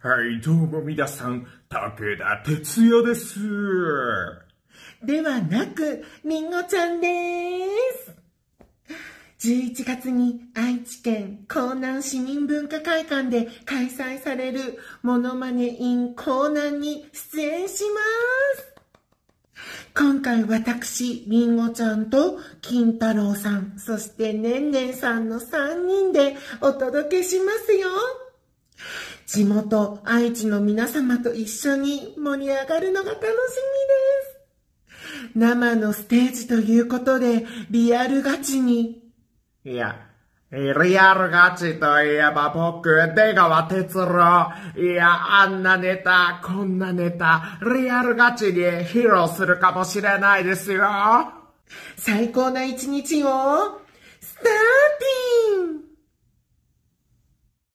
はい、どうも皆さん、武田哲也です。ではなく、りんごちゃんです。11月に愛知県江南市民文化会館で開催されるモノマネ in 江南に出演します。今回私、りんごちゃんと金太郎さん、そしてねんねんさんの3人でお届けしますよ。地元愛知の皆様と一緒に盛り上がるのが楽しみです。生のステージということで、リアルガチに。いや、リアルガチといえば僕、出川哲郎。いや、あんなネタ、こんなネタ、リアルガチに披露するかもしれないですよ。最高な一日を